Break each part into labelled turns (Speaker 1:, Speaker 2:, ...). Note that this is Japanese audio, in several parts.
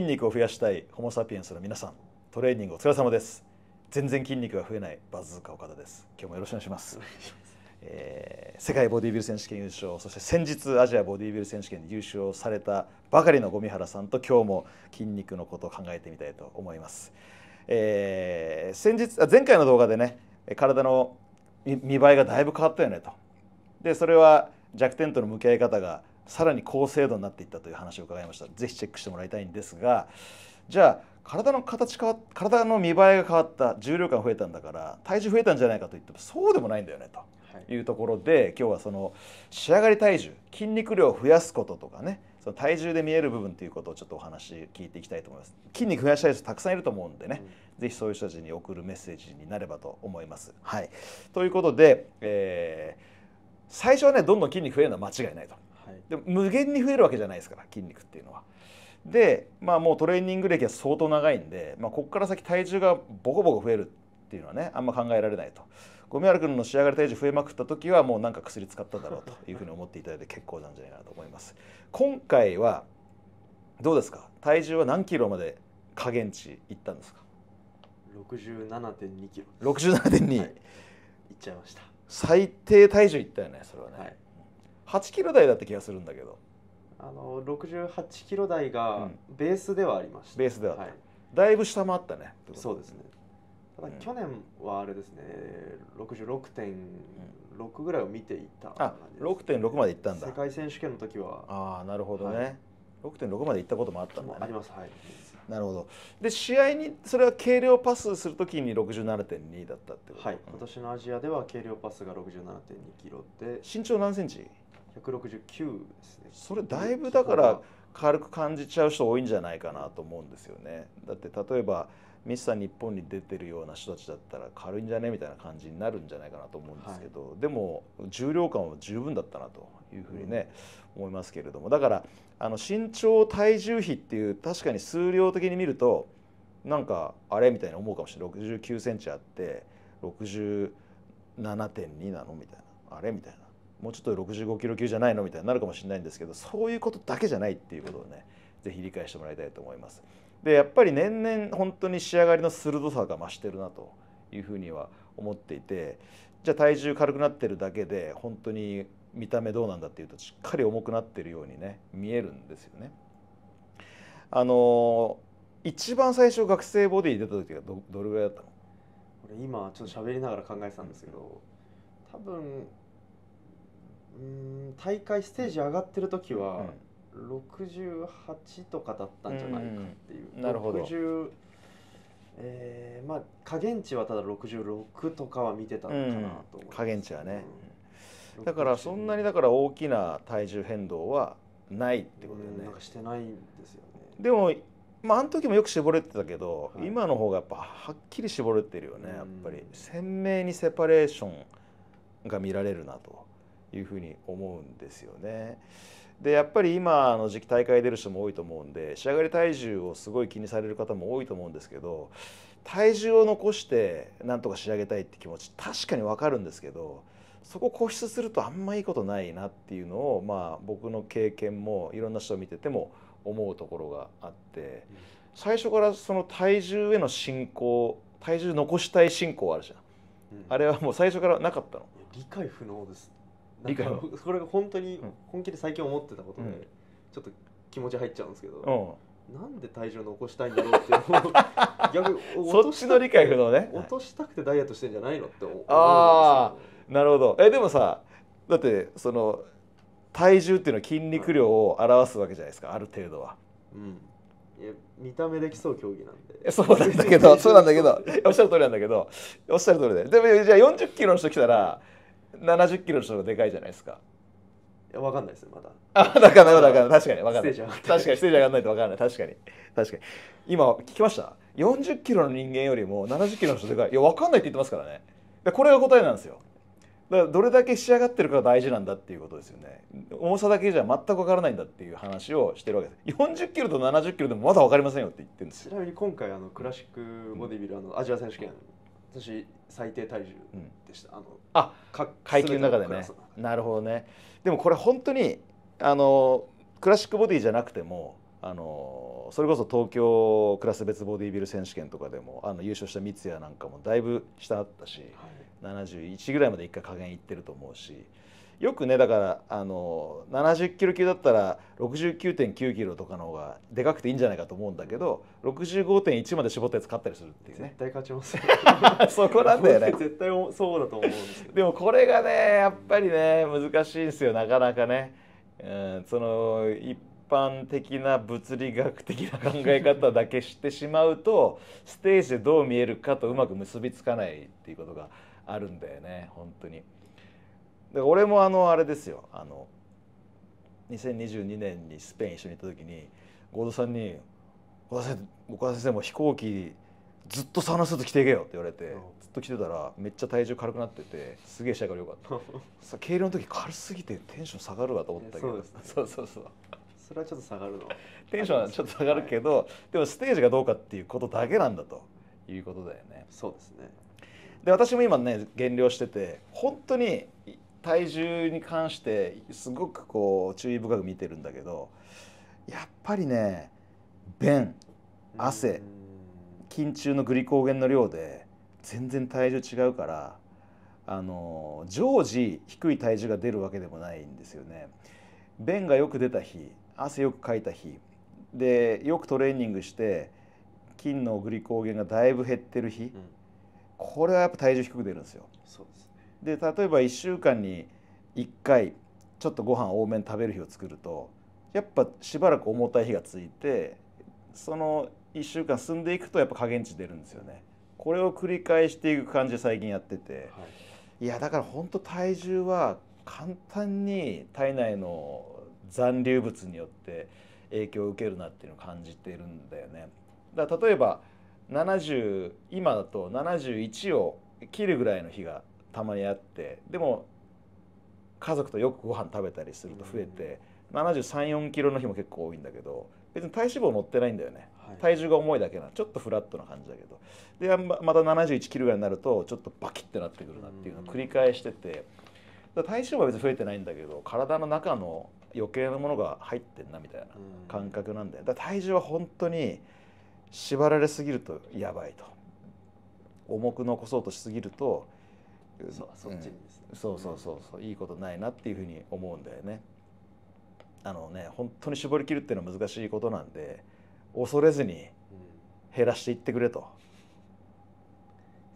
Speaker 1: 筋肉を増やしたいホモ・サピエンスの皆さんトレーニングお疲れ様です全然筋肉が増えないバズーカ岡田です今日もよろしくお願いしますえー、世界ボディビル選手権優勝そして先日アジアボディビル選手権で優勝されたばかりのゴミ原さんと今日も筋肉のことを考えてみたいと思います、えー、先日あ前回の動画でね体の見栄えがだいぶ変わったよねとでそれは弱点との向き合い方がさらに高精度になっていったという話を伺いましたぜひチェックしてもらいたいんですがじゃあ体の形変わっ体の見栄えが変わった重量感増えたんだから体重増えたんじゃないかといってもそうでもないんだよねと。いうところで今日はその仕上がり体重筋肉量を増やすこととかねその体重で見える部分ということをちょっとお話聞いていきたいと思います筋肉増やしたい人たくさんいると思うんでね、うん、ぜひそういう人たちに送るメッセージになればと思います。はい、ということで、えー、最初はねどんどん筋肉増えるのは間違いないと。でも無限に増えるわけじゃないですから筋肉っていうのは。でまあもうトレーニング歴は相当長いんで、まあ、ここから先体重がボコボコ増えるっていうのはねあんま考えられないと。ゴミ原君の仕上がり体重増えまくった時はもうなんか薬使っただろうというふうに思っていただいて結構なんじゃないかなと思います。今回はどうですか体重は何キロまで下限値いったんですか
Speaker 2: 67.2キ
Speaker 1: ロ67.2、はい、いっちゃいました最
Speaker 2: 低体重いったよねそれはね、はい8キロ台だった気がするんだけどあの68キロ台がベースではありました、うん、ベースでは、はい、だいぶ下回ったねそうですねただ去年はあれですね、うん、66.6
Speaker 1: ぐらいを見ていた感じ、ね、あ6.6までいったんだ世界選手権の時はああなるほどね、はい6.6まで行ったこともあったんだ、ね、あります、はい、なるほどで試合にそれは
Speaker 2: 軽量パスするときに67.2だったってことはい、今年のアジアでは軽量パスが67.2
Speaker 1: キロで身長何センチ169ですねそれだいぶだから軽く感じちゃう人多いんじゃないかなと思うんですよねだって例えばミスター日本に出てるような人たちだったら軽いんじゃねみたいな感じになるんじゃないかなと思うんですけど、はい、でも重量感は十分だったなというふうにね、うん、思いますけれどもだからあの身長体重比っていう確かに数量的に見るとなんかあれみたいに思うかもしれない6 9センチあって67.2なのみたいなあれみたいなもうちょっと65キロ級じゃないのみたいになるかもしれないんですけどそういうことだけじゃないっていうことをねぜひ理解してもらいたいと思います。でやっぱり年々本当に仕上がりの鋭さが増してるなというふうには思っていてじゃあ体重軽くなってるだけで本当に見た目どうなんだっていうとしっかり重くなってるようにね見えるんですよね。あの一番最初学生ボディ出た時がどどれぐらいだったのこれ今ちょっと喋りながら考えてたんですけど
Speaker 2: 多分うん大会ステージ上がってる時は、68とかだったんじゃないかっていう、うんうん、なるほど60えー、まあ
Speaker 1: 加減値はただ66とかは見てたのかなと、うん、加減値はね、うん、だからそんなにだから大きな体重変動はないってことだよね、うん、なんかしてないんですよねでもまああの時もよく絞れてたけど、はい、今の方がやっぱはっきり絞れてるよねやっぱり鮮明にセパレーションが見られるなというふうに思うんですよね。でやっぱり今の時期大会出る人も多いと思うんで仕上がり体重をすごい気にされる方も多いと思うんですけど体重を残してなんとか仕上げたいって気持ち確かに分かるんですけどそこ固執するとあんまいいことないなっていうのを、まあ、僕の経験もいろんな人を見てても思うところがあって最初からその体重への進行体重残したい進行あるじゃん、あれはもう最初からなかったの
Speaker 2: 理解不能です理解はそれが本当に本気で最近思ってたことで、うん、ちょっと気持ち入っちゃうんですけど、うん、なんで体重残したいんだろうって 逆
Speaker 1: そっちの理解不能ね
Speaker 2: 落としたくてダイエットしてんじゃないのって思うあ
Speaker 1: あなるほどえでもさだってその体重っていうのは筋肉量を表すわけじゃないですか、ある程度は。うん
Speaker 2: 見た目で競う競技なんでそうなんだけどそう
Speaker 1: なんだけどおっしゃる通りなんだけどおっしゃる通りででもじゃあ40キロの人来たら、70キロの人がでかいじゃないですか
Speaker 2: いやわかんないですまだ
Speaker 1: あだからだから確かにわかんない確かにステージ上がないとわかんない確かに確かに今聞きました40キロの人間よりも70キロの人でかいいやわかんないって言ってますからねでこれが答えなんですよだからどれだけ仕上がってるかが大事なんだっていうことですよね重さだけじゃ全く分からないんだっていう話をしてるわけです40キロと70キロでもまだ分かりませんよって言ってるんですちなみに今回あのクラシッ
Speaker 2: クボディビル、あのアジア選手権私最低体重でした、うん、あの
Speaker 1: あ階級の中でねなるほどねでもこれ本当にあのクラシックボディじゃなくてもあのそれこそ東京クラス別ボディビル選手権とかでもあの優勝した三谷なんかもだいぶ下あったし、はい、71ぐらいまで1回加減いってると思うしよくねだからあの70キロ級だったら69.9キロとかの方がでかくていいんじゃないかと思うんだけど65.1まで絞ったやつ勝ったりするっていうね
Speaker 2: 絶対勝ちま
Speaker 1: す そこなんだよね
Speaker 2: 絶対そうだと思うんです
Speaker 1: でもこれがねやっぱりね難しいんですよなかなかね、うん、その一般的な物理学的な考え方だけ知ってしまうとステージでどう見えるかとうまく結びつかないっていうことがあるんだよね本当に。だから俺もあのあれですよあの2022年にスペイン一緒に行った時に合同さんに岡田先生も飛行機ずっとサウナスーツ着ていけよって言われて、ずっと着てたらめっちゃ体重軽くなっててすげえ下がりよかった さ軽量の時軽すぎてテンション下がるわと思ったけど、そうね、そうそうそうそれはちょっと下がるのテンションはちょっと下がるけど、はい、でもステージがどうかっていうことだけなんだということだよねそうですねで私も今ね減量してて本当に体重に関してすごくこう注意深く見てるんだけどやっぱりね便汗筋中のグリコーゲンの量で全然体重違うからあの常時低い体重が出るわけでもないんですよね。便がよく出た日汗よくかいた日でよくトレーニングして筋のグリコーゲンがだいぶ減ってる日、うん、これはやっぱ体重低く出るんですよ。そうですで例えば1週間に1回ちょっとご飯多めに食べる日を作るとやっぱしばらく重たい日がついてその1週間進んでいくとやっぱ加減値出るんですよね。これを繰り返していく感じで最近やってて、はい、いやだから本当体重は簡単に体内の残留物によって影響を受けるなっていうのを感じてるんだよね。だ例えば70今だと71を切るぐらいの日がたまにあってでも家族とよくご飯食べたりすると増えて、うん、734キロの日も結構多いんだけど別に体脂肪乗ってないんだよね、はい、体重が重いだけなちょっとフラットな感じだけどでまた71キロぐらいになるとちょっとバキッてなってくるなっていうのを繰り返してて、うん、体脂肪は別に増えてないんだけど体の中の余計なものが入ってんなみたいな感覚なんだよだ体重は本当に縛られすぎるとやばいと重く残そうとしすぎるとそそっちにですね、うん、そうそうそうそういいことないなっていうふうに思うんだよね。あのね本当に絞り切るっていうのは難しいことなんで恐れずに減らしていってくれと。うん、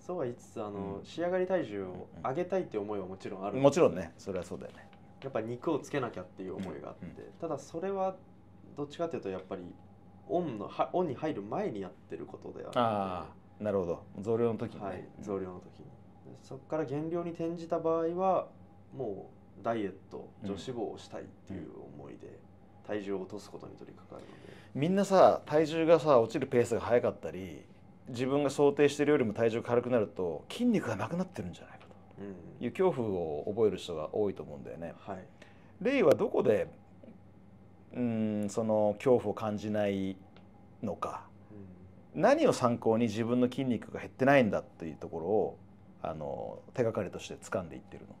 Speaker 2: そうは言いつつあの、うん、仕上がり体重を上げたいって思いはもちろんあるもちろんね
Speaker 1: それはそうだよね
Speaker 2: やっぱ肉をつけなきゃっていう思いがあって、ただそれはどっちかっていうとやっぱりオンのはオンに入る前にやってることである
Speaker 1: あなるほど増量の時に、ね、はい、増量の時に
Speaker 2: そこから減量に転じた場合はもうダイエット女子肪をしたいっていう思いで、体重を落とすことに取り掛かるので
Speaker 1: みんなさ体重がさ落ちるペースが速かったり自分が想定してるよりも体重軽くなると筋肉がなくなってるんじゃないかという恐怖を覚える人が多いと思うんだよね。はい、レイはどこでうんその恐怖を感じないのか、うん、何を参考に自分の筋肉が減ってないんだっていうところをあの手がかりとして掴んでいってるの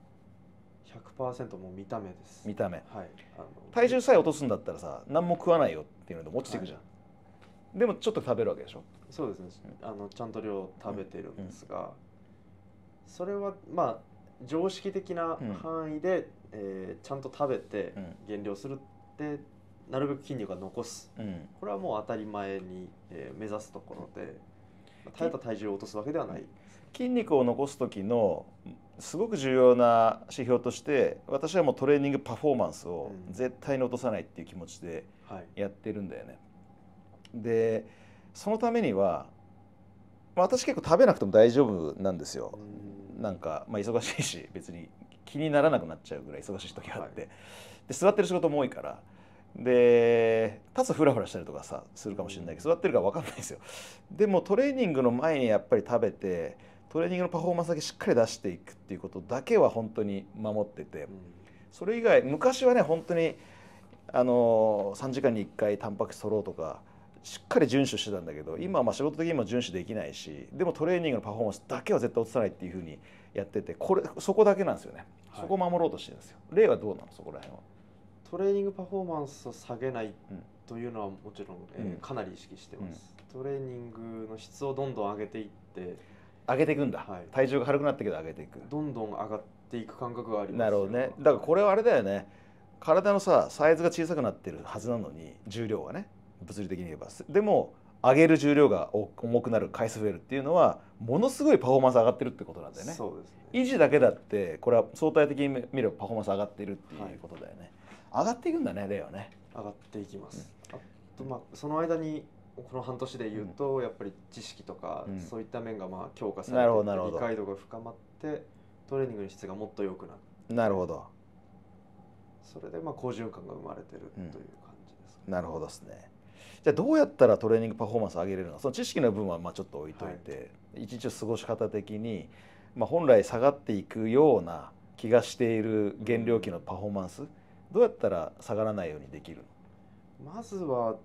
Speaker 1: 100%もう見た目です見た目、はい、あの体重さえ落とすんだったらさ何も食わないよっていうので落ちていくじゃん、はい、でもちょっと食べるわけでしょそうですね、うん、あのちゃんと
Speaker 2: 量食べてるんですが、うんうん、それはまあ常識的な範囲で、うん、えー、ちゃんと食べて減量するってなるべく筋肉が残
Speaker 1: す、うん、これは
Speaker 2: もう当たり前に、えー、目指すところで、うん、た
Speaker 1: 体重を落とすわけではない、筋肉を残す時のすごく重要な指標として私はもうトレーニングパフォーマンスを絶対に落とさないっていう気持ちでやってるんだよね。はい、でそのためには私結構食べなくても大丈夫なんですよ。んなんか、まあ、忙しいし別に気にならなくなっちゃうぐらい忙しい時があって、はい、で座ってる仕事も多いからで立つフラフラしたりとかさするかもしれないけど座ってるから分かんないですよ。でもトレーニングの前にやっぱり食べてトレーニングのパフォーマンスだけしっかり出していくっていうことだけは本当に守ってて、それ以外昔はね本当にあの3時間に1回タンパク質取ろうとかしっかり遵守してたんだけど今はまあ仕事的にも遵守できないしでもトレーニングのパフォーマンスだけは絶対落とさないっていうふうにやっててこれそこだけなんですよね、そこを守ろうとしてるんですよ例はどうなのそこら辺はトレーニングパフォーマンスを下げない
Speaker 2: というのはもちろん、うん、えー、かなり意識してます、うん、トレーニングの質をどんどん上げてい
Speaker 1: って上げていくんだ、はい、体重が軽くなったけど上げていくどんどん上がっていく感覚がありますなるほどねだからこれはあれだよね体のさサイズが小さくなってるはずなのに重量はね物理的に言えばでも上げる重量が重くなる回数増えるっていうのはものすごいパフォーマンス上がってるってことなんだよね、ね、維持だけだってこれは相対的に見ればパフォーマンス上がってるっていうことだよね、はい、上がっていくんだね例はね上がっていきま
Speaker 2: す、うん、あとまあその間にこの半年で言うと、やっぱり知識とか、そういった面がまあ強化されて、理解度が深まってトレーニングの質がもっと良くなるなるほどそれでまあ好循環が生まれてるという感じです、ね
Speaker 1: うん、なるほどですねじゃあどうやったらトレーニングパフォーマンス上げれるのかその知識の部分はまあちょっと置いといて、はい、一日過ごし方的に、まあ、本来下がっていくような気がしている減量期のパフォーマンス、どうやったら下がらないようにできるのまずは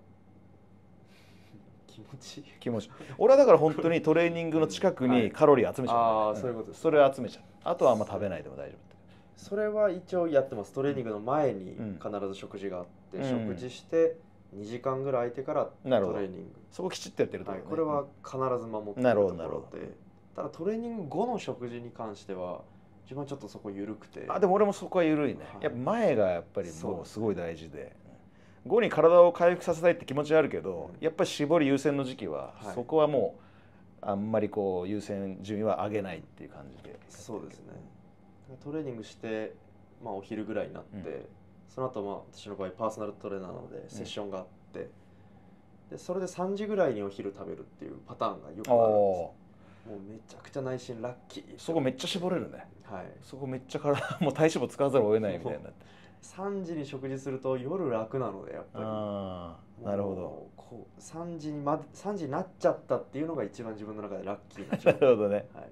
Speaker 1: 気持ちいい気持ち俺はだから本当にトレーニングの近くにカロリー集めちゃう、ああそういうことそれを集めちゃうあとはあんま食べないでも大丈夫
Speaker 2: それは一応やってますトレーニングの前に必ず食事があって、食事して2時間ぐらい空いてからトレーニングそこきちっとやってると、ねはい、これは必ず守ってるところでただトレーニング後の食事に関しては自分はちょっとそこ緩くてあ
Speaker 1: でも俺もそこは緩いね、はい、やっぱ前がやっぱりもうすごい大事で後に体を回復させたいって気持ちはあるけど、やっぱり絞り優先の時期は、そこはもうあんまりこう優先順位は上げないっていう感じでそうですねトレーニングし
Speaker 2: て、まあ、お昼ぐらいになって、うん、その後まあ私の場合パーソナルトレーナーなのでセッションがあって、うん、でそれで3時ぐらいにお昼食べるっていうパターンがよくあるんですもうめちゃくちゃ内心ラッキーそこめっちゃ絞れるねはいそこめっちゃ体もう
Speaker 1: 体脂肪使わざるを得ないみたいになって
Speaker 2: 3時に食事すると夜楽なのでやっぱりなるほどこう3時に、ま、3時になっちゃったっていうのが一番自分の中でラッ
Speaker 1: キーな なるほどね、はい、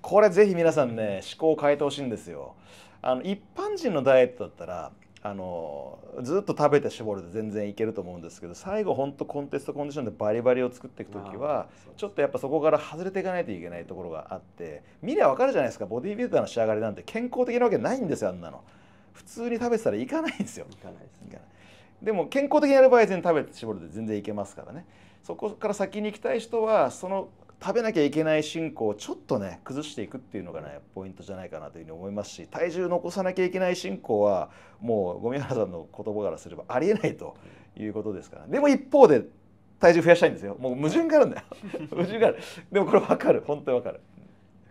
Speaker 1: これぜひ皆さんね思考を変えてほしいんですよあの一般人のダイエットだったらあのずっと食べて絞るで全然いけると思うんですけど最後本当コンテストコンディションでバリバリを作っていく時はちょっとやっぱそこから外れていかないといけないところがあって見りゃ分かるじゃないですかボディービルダーの仕上がりなんて健康的なわけないんですよあんなの。普通に食べてたらいかないんですよ。いかないです、ね、でも健康的にやる場合全然食べて絞るで全然いけますからね。そこから先に行きたい人はその食べなきゃいけない進行をちょっとね崩していくっていうのがねポイントじゃないかなというふうに思いますし体重残さなきゃいけない進行はもう五味原さんの言葉からすればありえないということですからでも一方で体重増やしたいんですよもう矛盾があるんだよ矛盾があるでもこれ分かる本当に分かる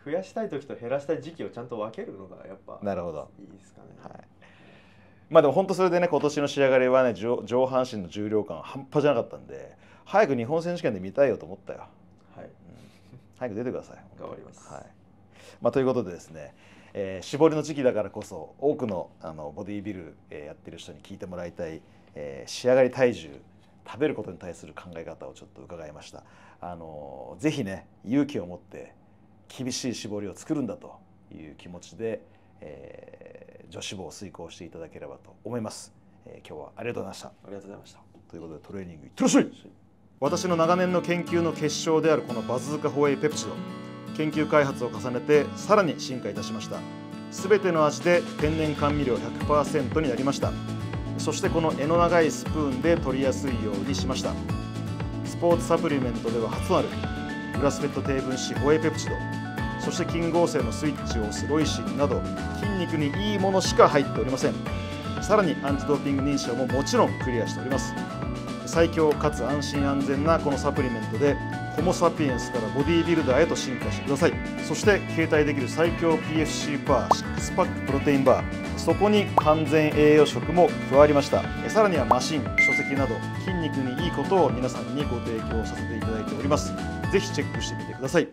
Speaker 2: 増やしたい時と減らしたい時期をちゃんと分けるのがやっぱなるほどい
Speaker 1: いですかね。はいまあでも本当それでね今年の仕上がりはね上上半身の重量感半端じゃなかったんで早く日本選手権で見たいよと思ったよ。はい、うん、早く出てください。頑張ります。はい。まあということでですね。えー、絞りの時期だからこそ多くのあのボディービル、えー、やってる人に聞いてもらいたい、えー、仕上がり体重食べることに対する考え方をちょっと伺いました。あのー、ぜひね勇気を持って厳しい絞りを作るんだという気持ちで、えー、女子部を遂行していただければと思います、えー、今日はありがとうございましたありがとうございましたということでトレーニングいってらっしゃい私の長年の研究の結晶であるこのバズーカホエイペプチド研究開発を重ねてさらに進化いたしましたすべての味で天然甘味料100%になりましたそしてこの柄の長いスプーンで取りやすいようにしましたスポーツサプリメントでは初となるグラスフェット低分子ホエイペプチドそして金剛成のスイッチを押すロイシンなど筋肉にいいものしか入っておりませんさらにアンチドーピング認証ももちろんクリアしております最強かつ安心安全なこのサプリメントでホモ・サピエンスからボディービルダーへと進化してくださいそして携帯できる最強 PFC バー6パックプロテインバーそこに完全栄養食も加わりましたさらにはマシン書籍など筋肉にいいことを皆さんにご提供させていただいております是非チェックしてみてください